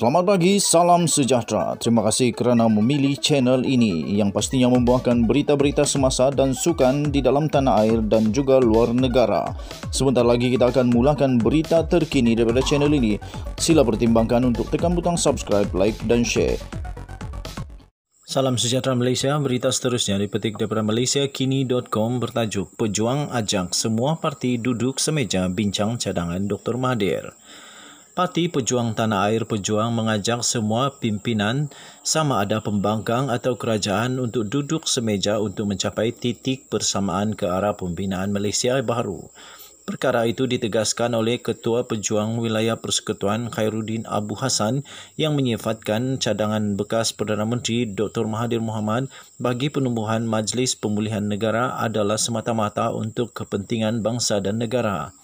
Selamat pagi, salam sejahtera. Terima kasih kerana memilih channel ini yang pastinya membawakan berita-berita semasa dan sukan di dalam tanah air dan juga luar negara. Sebentar lagi kita akan mulakan berita terkini daripada channel ini. Sila pertimbangkan untuk tekan butang subscribe, like dan share. Salam sejahtera Malaysia, berita seterusnya dipetik daripada malaysiakini.com bertajuk Pejuang ajak semua parti duduk semeja bincang cadangan Dr. Mahathir. Parti Pejuang Tanah Air Pejuang mengajak semua pimpinan sama ada pembangkang atau kerajaan untuk duduk semeja untuk mencapai titik persamaan ke arah pembinaan Malaysia baru. Perkara itu ditegaskan oleh Ketua Pejuang Wilayah Persekutuan Khairuddin Abu Hassan yang menyifatkan cadangan bekas Perdana Menteri Dr. Mahathir Mohamad bagi penumbuhan Majlis Pemulihan Negara adalah semata-mata untuk kepentingan bangsa dan negara.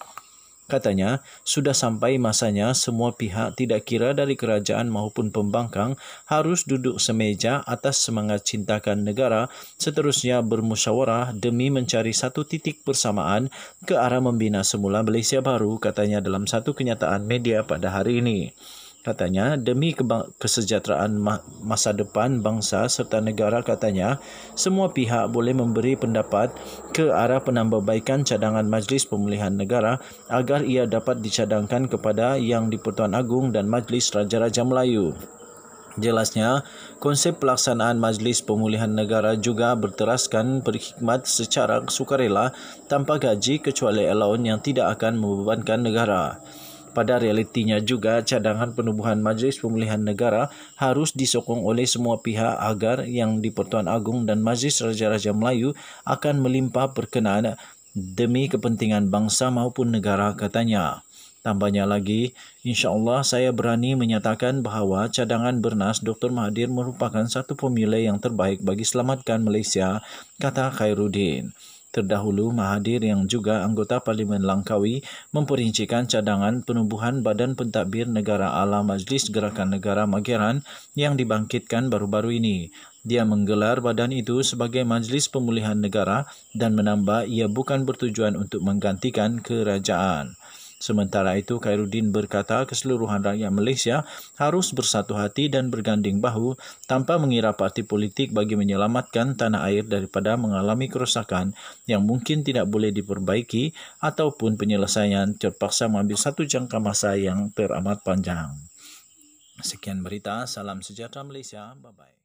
Katanya, sudah sampai masanya semua pihak tidak kira dari kerajaan maupun pembangkang harus duduk semeja atas semangat cintakan negara seterusnya bermusyawarah demi mencari satu titik persamaan ke arah membina semula Malaysia baru, katanya dalam satu kenyataan media pada hari ini. Katanya, demi kesejahteraan masa depan bangsa serta negara katanya, semua pihak boleh memberi pendapat ke arah penambahbaikan cadangan Majlis Pemulihan Negara agar ia dapat dicadangkan kepada Yang di-Pertuan Agung dan Majlis Raja-Raja Melayu. Jelasnya, konsep pelaksanaan Majlis Pemulihan Negara juga berteraskan berkhidmat secara sukarela tanpa gaji kecuali allowance yang tidak akan membebankan negara pada realitinya juga cadangan penubuhan Majlis Pemulihan Negara harus disokong oleh semua pihak agar yang di Pertuan Agung dan Majlis Raja-Raja Melayu akan melimpah berkenaan demi kepentingan bangsa maupun negara katanya. Tambahnya lagi, insyaAllah saya berani menyatakan bahawa cadangan bernas Dr. Mahathir merupakan satu pemilih yang terbaik bagi selamatkan Malaysia, kata Khairuddin terdahulu Mahadir yang juga anggota Parlimen Langkawi memperincikan cadangan penubuhan Badan Pentadbir Negara Ala Majlis Gerakan Negara Magheran yang dibangkitkan baru-baru ini. Dia menggelar badan itu sebagai Majlis Pemulihan Negara dan menambah ia bukan bertujuan untuk menggantikan kerajaan. Sementara itu, Khairuddin berkata keseluruhan rakyat Malaysia harus bersatu hati dan berganding bahu tanpa mengira parti politik bagi menyelamatkan tanah air daripada mengalami kerusakan yang mungkin tidak boleh diperbaiki ataupun penyelesaian terpaksa mengambil satu jangka masa yang teramat panjang. Sekian berita, salam sejahtera Malaysia, bye-bye.